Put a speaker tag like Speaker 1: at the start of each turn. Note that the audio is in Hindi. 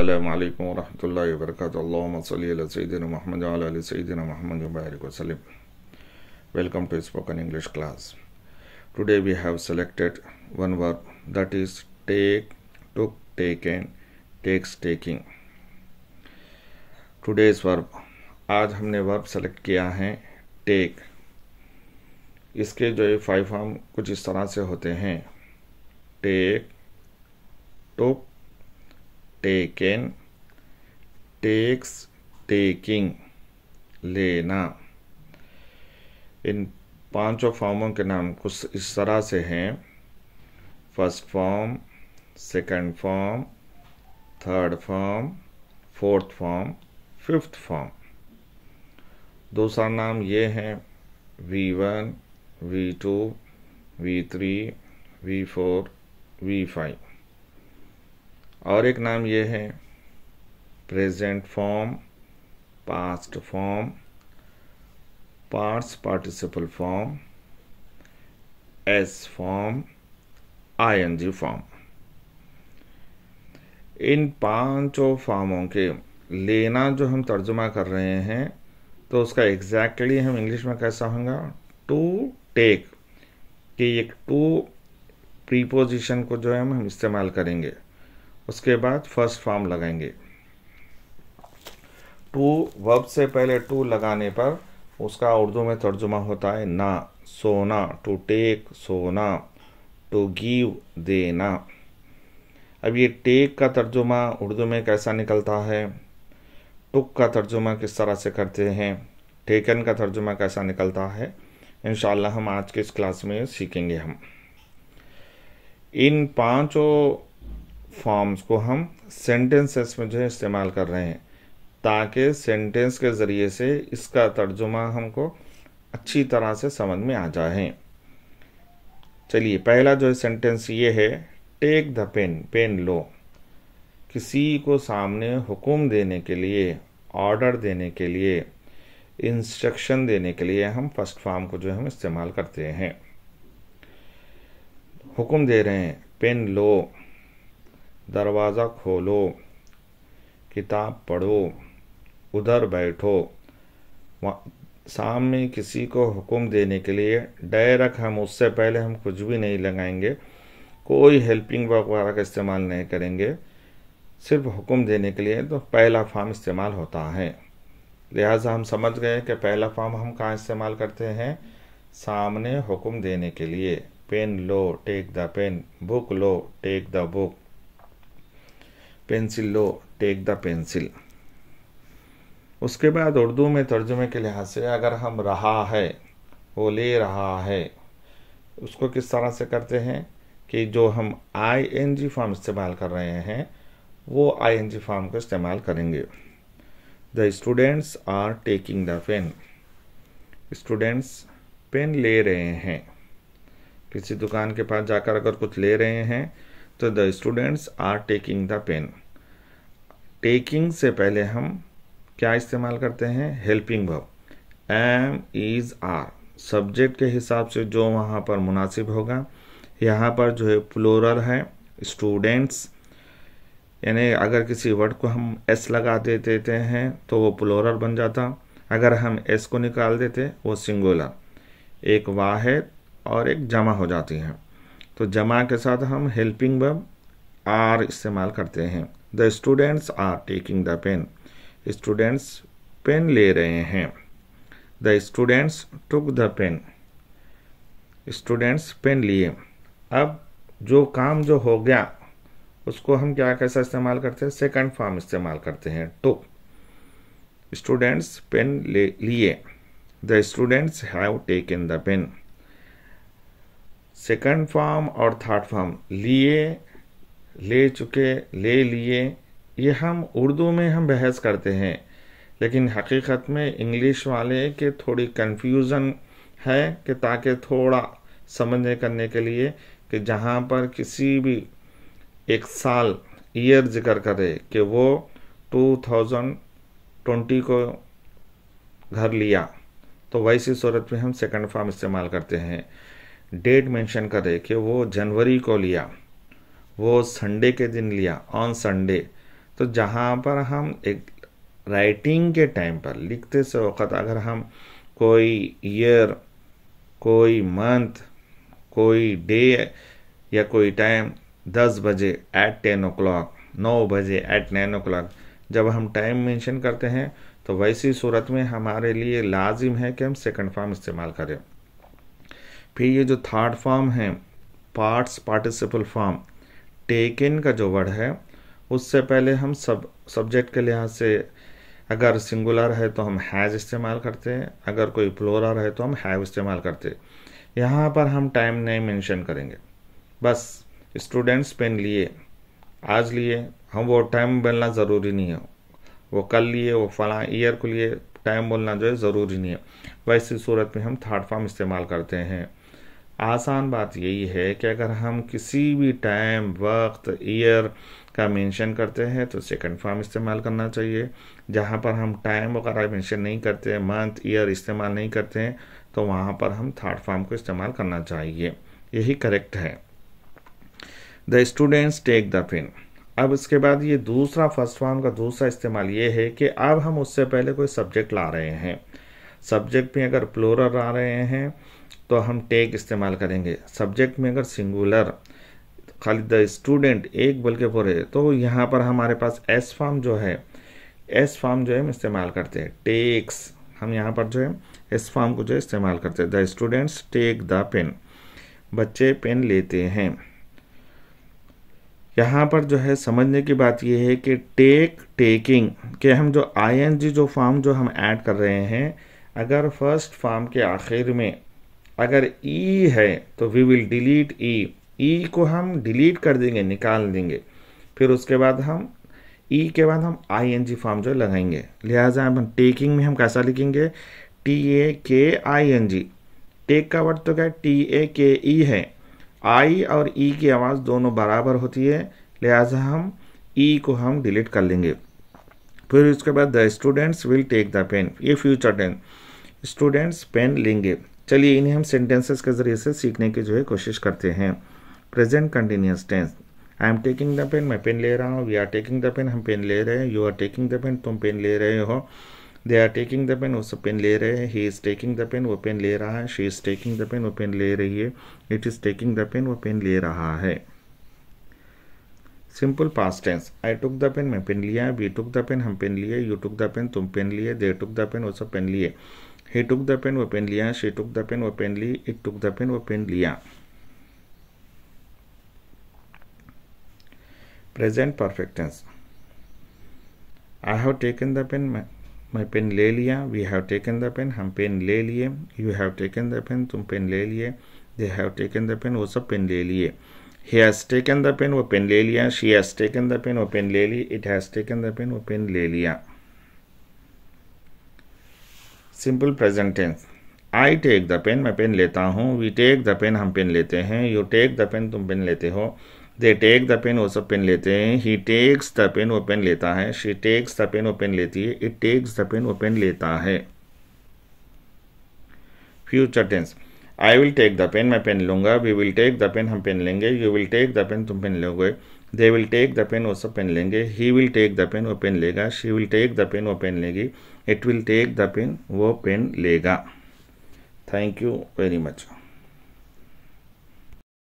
Speaker 1: अल्लाम वरहमल वर्क सईदिन महमद सईदिन महमद मुबारक वसलम welcome to spoken English class today we have selected one verb that is take took taken takes taking today's verb आज हमने वर्ब सेलेक्ट किया है टेक इसके जो ये फाइव फॉर्म कुछ इस तरह से होते हैं take took taken takes taking लेना इन पांचों फॉर्मों के नाम कुछ इस तरह से हैं first form second form third form fourth form fifth form दूसरा नाम ये है V one V two V three V four V five और एक नाम ये है present form past form parts participle form S form ING form इन पांचों फॉर्मों के लेना जो हम तर्जुमा कर रहे हैं तो उसका एग्जैक्टली exactly हम इंग्लिश में कैसा होगा टू टेक कि एक टू प्रीपोजिशन को जो है हम इस्तेमाल करेंगे उसके बाद फर्स्ट फॉर्म लगाएंगे टू वर्ब से पहले टू लगाने पर उसका उर्दू में तर्जुमा होता है ना सोना टू टेक सोना टू गिव देना अब ये टेक का तर्जुमा उर्दू में कैसा निकलता है टुक का तर्जुमा किस तरह से करते हैं टेकन का तर्जुमा कैसा निकलता है इन हम आज के इस क्लास में सीखेंगे हम इन पांचों फॉर्म्स को हम सेंटेंसेस में जो है इस्तेमाल कर रहे हैं ताकि सेंटेंस के ज़रिए से इसका तर्जुमा हमको अच्छी तरह से समझ में आ जाए चलिए पहला जो है सेंटेंस ये है टेक द पेन पेन लो किसी को सामने हुक्म देने के लिए ऑर्डर देने के लिए इंस्ट्रक्शन देने के लिए हम फर्स्ट फॉर्म को जो है हम इस्तेमाल करते हैं हुक्म दे रहे हैं पेन लो दरवाज़ा खोलो किताब पढ़ो उधर बैठो सामने किसी को हुक्म देने के लिए डायरेक्ट हम उससे पहले हम कुछ भी नहीं लगाएंगे कोई हेल्पिंग वगैरह का इस्तेमाल नहीं करेंगे सिर्फ हुक्म देने के लिए तो पहला फॉर्म इस्तेमाल होता है लिहाजा हम समझ गए कि पहला फॉर्म हम कहाँ इस्तेमाल करते हैं सामने हुक्म देने के लिए पेन लो टेक द पेन बुक लो टेक द बुक पेंसिल लो टेक द पेंसिल उसके बाद उर्दू में तर्जुमे के लिहाज से अगर हम रहा है वो ले रहा है उसको किस तरह से करते हैं कि जो हम आई एन जी फॉर्म इस्तेमाल कर रहे हैं वो आई एन जी फॉर्म का इस्तेमाल करेंगे the students are taking the pen students pen ले रहे हैं किसी दुकान के पास जाकर अगर कुछ ले रहे हैं तो the students are taking the pen taking से पहले हम क्या इस्तेमाल करते हैं helping verb am is are subject के हिसाब से जो वहाँ पर मुनासिब होगा यहाँ पर जो है प्लोरल है स्टूडेंट्स यानी अगर किसी वर्ड को हम एस लगा दे देते हैं तो वो प्लोरल बन जाता अगर हम एस को निकाल देते वो सिंगुलर एक वाहिद और एक जमा हो जाती है तो जमा के साथ हम हेल्पिंग वर्ब आर इस्तेमाल करते हैं the students are taking the pen students pen ले रहे हैं the students took the pen students pen लिए अब जो काम जो हो गया उसको हम क्या कैसा इस्तेमाल करते हैं सेकंड फॉर्म इस्तेमाल करते हैं टुक स्टूडेंट्स पेन ले लिए the students have taken the pen second form और थर्ड फॉर्म लिए ले चुके ले लिए ये हम उर्दू में हम बहस करते हैं लेकिन हकीकत में इंग्लिश वाले के थोड़ी कन्फ्यूज़न है कि ताकि थोड़ा समझने करने के लिए कि जहाँ पर किसी भी एक साल ईयर जिक्र करे कि वो 2020 को घर लिया तो वैसी सूरत में हम सेकंड फॉर्म इस्तेमाल करते हैं डेट मेंशन कर रहे कि वो जनवरी को लिया वो संडे के दिन लिया ऑन संडे तो जहाँ पर हम एक राइटिंग के टाइम पर लिखते से वक़्त अगर हम कोई ईयर कोई मंथ कोई डे या कोई टाइम दस बजे एट टेन ओ क्लाक नौ बजे एट नाइन ओ क्लाक जब हम टाइम मेंशन करते हैं तो वैसी सूरत में हमारे लिए लाजिम है कि हम सेकंड फॉर्म इस्तेमाल करें फिर ये जो थर्ड फॉर्म है पार्ट्स पार्टिसिपल फॉर्म टेकन का जो वर्ड है उससे पहले हम सब सब्जेक्ट के लिहाज से अगर सिंगुलर है तो हम हैज़ इस्तेमाल करते हैं अगर कोई प्लोरर है तो हम हैव इस्तेमाल करते हैं यहाँ पर हम टाइम नहीं मेंशन करेंगे बस स्टूडेंट्स पेन लिए आज लिए हम वो टाइम बोलना ज़रूरी नहीं है वो कल लिए वो फला ईयर को लिए टाइम बोलना जो है ज़रूरी नहीं है वैसी सूरत में हम थर्ड फॉर्म इस्तेमाल करते हैं आसान बात यही है कि अगर हम किसी भी टाइम वक्त ईयर का मेंशन करते हैं तो सेकंड फॉर्म इस्तेमाल करना चाहिए जहाँ पर हम टाइम वगैरह मेंशन नहीं करते मंथ ईयर इस्तेमाल नहीं करते हैं तो वहाँ पर हम थर्ड फॉर्म को इस्तेमाल करना चाहिए यही करेक्ट है the students take the pin अब इसके बाद ये दूसरा फर्स्ट फॉर्म का दूसरा इस्तेमाल ये है कि अब हम उससे पहले कोई सब्जेक्ट ला रहे हैं सब्जेक्ट में अगर प्लोरल आ रहे हैं तो हम टेक इस्तेमाल करेंगे सब्जेक्ट में अगर सिंगुलर खाली द स्टूडेंट एक बोल के बोले तो यहाँ पर हमारे पास एस फॉर्म जो है एस फॉर्म जो है हम इस्तेमाल करते हैं टेक्स हम यहाँ पर जो है एस फॉर्म को जो है इस्तेमाल करते हैं the students take the pen बच्चे पेन लेते हैं यहाँ पर जो है समझने की बात यह है कि टेक टेकिंग के हम जो आई जो फॉर्म जो हम ऐड कर रहे हैं अगर फर्स्ट फॉर्म के आखिर में अगर ई e है तो we will delete E E को हम डिलीट कर देंगे निकाल देंगे फिर उसके बाद हम ई e के बाद हम आई एन जी फॉर्म जो लगाएंगे लिहाजा हम टेकिंग में हम कैसा लिखेंगे T A K I N G take का वर्ड तो क्या है टी ए के ई है आई और ई e की आवाज़ दोनों बराबर होती है लिहाजा हम ई को हम डिलीट कर लेंगे फिर उसके बाद the students will take the pen ये फ्यूचर टेन स्टूडेंट्स पेन लेंगे चलिए इन्हें हम सेंटेंसेस के ज़रिए से सीखने की जो है कोशिश करते हैं present continuous tense I am taking the pen मैं पेन ले रहा हूँ we are taking the pen हम पेन ले रहे हैं you are taking the pen तुम पेन ले रहे हो they are taking the pen वो सब पेन ले रहे हैं he is taking the pen वो पेन ले रहा है she is taking the pen वो पेन ले रही है it is taking the pen वो पेन ले रहा है simple past tense I took the pen मैं पेन लिया वी टुक द पेन हम पेन लिए यू टुक द पेन तुम पेन लिए दे टुक द पेन वो सब पेन लिए ही टुक द पेन वो पेन लिया शी टुक द पेन वो पेन ली इट टुक द पेन वो पेन लिया present perfect tense I have taken the pen मैं पेन ले लिया we have taken the pen हम पेन ले लिए you have taken the pen तुम पेन ले लिए they have taken the pen वो सब पेन ले लिए he has taken the pen वो पेन ले लिया she has taken the pen वो पेन ले ली it has taken the pen वो पेन ले लिया simple present tense I take the pen मैं पेन लेता हूँ वी टेक द पेन हम पेन लेते हैं यू टेक द पेन तुम पेन लेते हो दे टेक द पेन वो सब पेन लेते हैं ही टेक्स द पेन वो पेन लेता है शी टेक्स द पेन वो पेन लेती है इट टेक्स द पेन वो पेन लेता है future tense I will take the pen मैं पेन लूंगा we will take the pen हम पेन लेंगे you will take the pen तुम पेन लोगे they will take the pen वो सब पेन लेंगे he will take the pen वो पेन लेगा she will take the pen वो पेन लेगी it will take the pin wo pin lega thank you very much